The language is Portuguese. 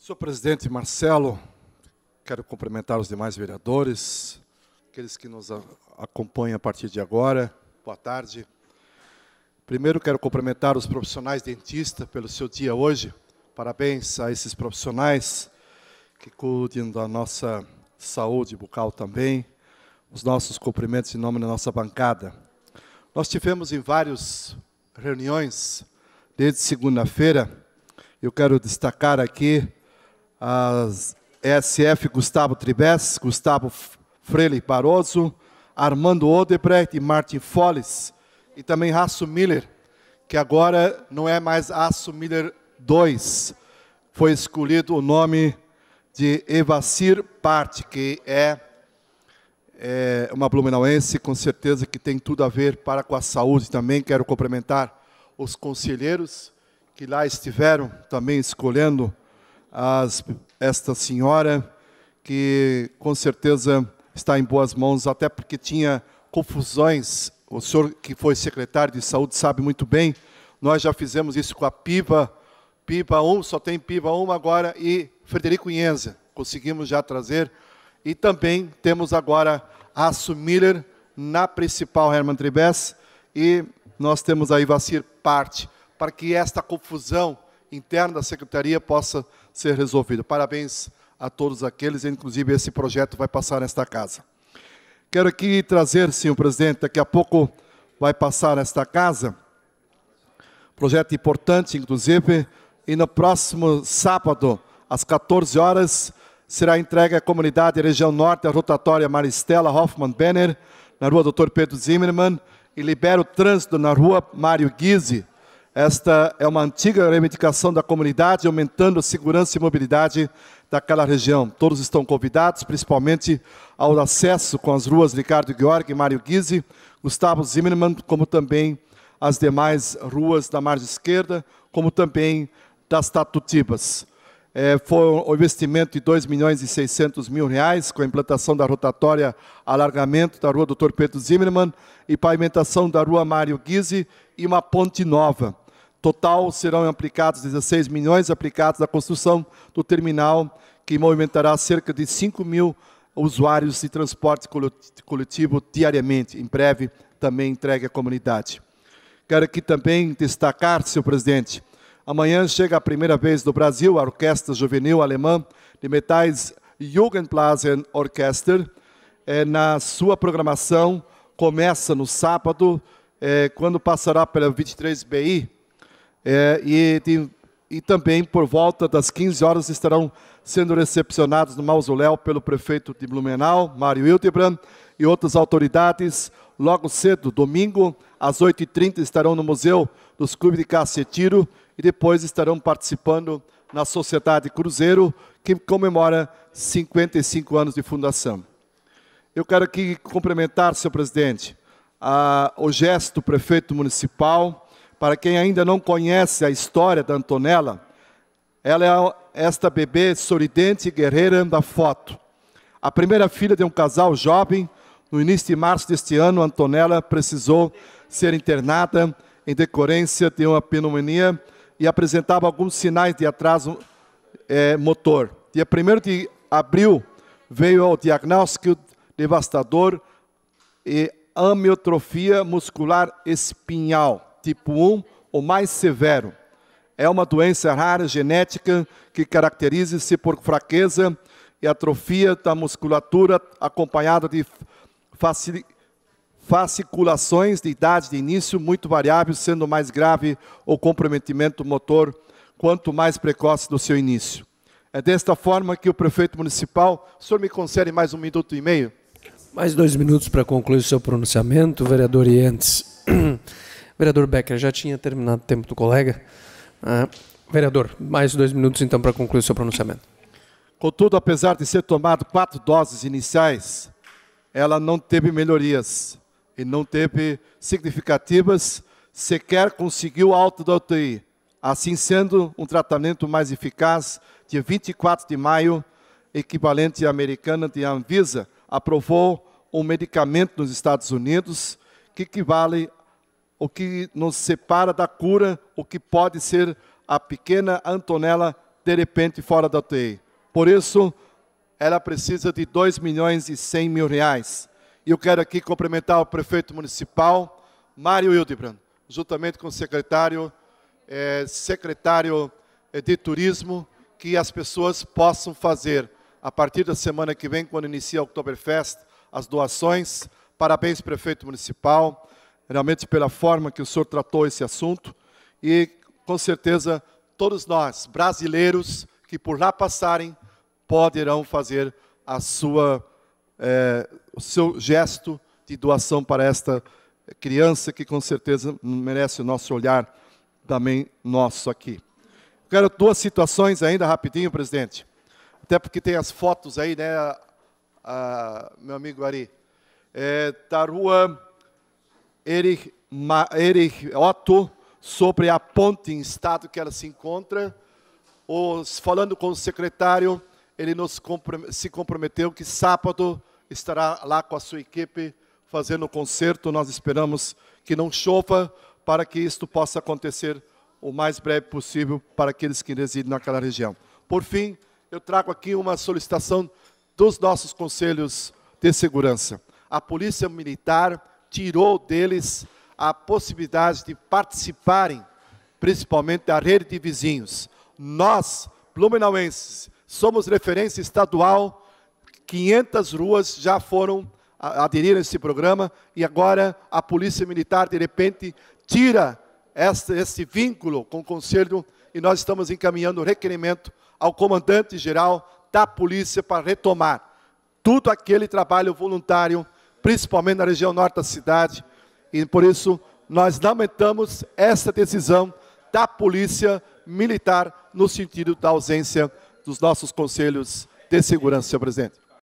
Senhor presidente Marcelo, quero cumprimentar os demais vereadores, aqueles que nos acompanham a partir de agora. Boa tarde. Primeiro, quero cumprimentar os profissionais dentistas pelo seu dia hoje. Parabéns a esses profissionais que cuidam da nossa saúde bucal também. Os nossos cumprimentos em nome da nossa bancada. Nós tivemos em várias reuniões desde segunda-feira. Eu quero destacar aqui as SF Gustavo Tribes, Gustavo Freire Barroso, Armando Odebrecht e Martin Folles, e também Raço Miller, que agora não é mais Aço Miller 2, foi escolhido o nome de Evacir Parte, que é, é, uma blumenauense, com certeza que tem tudo a ver para com a saúde também. Quero cumprimentar os conselheiros que lá estiveram também escolhendo as, esta senhora, que com certeza está em boas mãos, até porque tinha confusões. O senhor que foi secretário de saúde sabe muito bem. Nós já fizemos isso com a Piva Piva 1, só tem Piva 1 agora, e Frederico Inhenza. Conseguimos já trazer. E também temos agora a Miller na principal Herman Tribes, e nós temos aí Vacir parte, para que esta confusão interna da secretaria possa ser resolvida. Parabéns a todos aqueles, inclusive esse projeto vai passar nesta casa. Quero aqui trazer, senhor presidente, daqui a pouco vai passar nesta casa, projeto importante, inclusive, e no próximo sábado, às 14 horas, será entregue à comunidade região norte a rotatória Maristela Hoffman Benner, na rua Dr. Pedro Zimmermann, e libera o trânsito na rua Mário Guise, esta é uma antiga reivindicação da comunidade, aumentando a segurança e mobilidade daquela região. Todos estão convidados, principalmente ao acesso com as ruas Ricardo Gheorghe, Mário Guise, Gustavo Zimmermann, como também as demais ruas da margem esquerda, como também das Tatutibas. É, foi um investimento de 2 milhões e 600 mil reais, com a implantação da rotatória alargamento da rua Dr. Pedro Zimmermann e pavimentação da rua Mário Guise e uma ponte nova. Total serão aplicados 16 milhões aplicados à construção do terminal que movimentará cerca de 5 mil usuários de transporte coletivo diariamente. Em breve, também entregue à comunidade. Quero aqui também destacar, senhor presidente, amanhã chega a primeira vez do Brasil a Orquestra Juvenil Alemã de Metais Jugendblasen Orchester. É, na sua programação, começa no sábado, é, quando passará pela 23BI, é, e, e também por volta das 15 horas estarão sendo recepcionados no mausoléu pelo prefeito de Blumenau, Mário Hildebrand, e outras autoridades. Logo cedo, domingo, às 8h30, estarão no Museu dos Clubes de Caça e Tiro e depois estarão participando na Sociedade Cruzeiro, que comemora 55 anos de fundação. Eu quero aqui cumprimentar, senhor presidente, a, o gesto do prefeito municipal, para quem ainda não conhece a história da Antonella, ela é esta bebê sorridente e guerreira da foto. A primeira filha de um casal jovem, no início de março deste ano, Antonella precisou ser internada em decorrência de uma pneumonia e apresentava alguns sinais de atraso é, motor. Dia 1 de abril veio ao diagnóstico devastador e amiotrofia muscular espinhal tipo 1 ou mais severo. É uma doença rara genética que caracteriza-se por fraqueza e atrofia da musculatura acompanhada de fasciculações de idade de início muito variáveis, sendo mais grave o comprometimento motor quanto mais precoce do seu início. É desta forma que o prefeito municipal, o senhor me concede mais um minuto e meio? Mais dois minutos para concluir o seu pronunciamento, vereador Ientes. Vereador Becker, já tinha terminado o tempo do colega. Ah, vereador, mais dois minutos então para concluir o seu pronunciamento. Contudo, apesar de ser tomado quatro doses iniciais, ela não teve melhorias e não teve significativas, sequer conseguiu alta da UTI. Assim sendo, um tratamento mais eficaz, dia 24 de maio, equivalente à americana de Anvisa, aprovou um medicamento nos Estados Unidos que equivale o que nos separa da cura, o que pode ser a pequena Antonella de repente fora da UTI. Por isso, ela precisa de 2 milhões e 100 mil reais. E eu quero aqui cumprimentar o prefeito municipal, Mário Hildebrand, juntamente com o secretário, eh, secretário eh, de turismo, que as pessoas possam fazer, a partir da semana que vem, quando inicia o Oktoberfest, as doações. Parabéns, prefeito municipal realmente pela forma que o senhor tratou esse assunto e com certeza todos nós, brasileiros, que por lá passarem, poderão fazer a sua, é, o seu gesto de doação para esta criança que com certeza merece o nosso olhar também nosso aqui. Quero duas situações ainda rapidinho, presidente. Até porque tem as fotos aí, né, a, a, meu amigo Ari. É, da rua Erich, Erich Otto sobre a ponte em estado que ela se encontra. Os, falando com o secretário, ele nos se comprometeu que sábado estará lá com a sua equipe fazendo o concerto. Nós esperamos que não chova para que isto possa acontecer o mais breve possível para aqueles que residem naquela região. Por fim, eu trago aqui uma solicitação dos nossos conselhos de segurança. A Polícia Militar tirou deles a possibilidade de participarem, principalmente da rede de vizinhos. Nós, blumenauenses, somos referência estadual, 500 ruas já foram aderiram a esse programa e agora a Polícia Militar, de repente, tira esse, esse vínculo com o Conselho e nós estamos encaminhando o requerimento ao comandante-geral da Polícia para retomar tudo aquele trabalho voluntário principalmente na região norte da cidade. E por isso nós lamentamos essa decisão da polícia militar no sentido da ausência dos nossos conselhos de segurança, senhor presidente.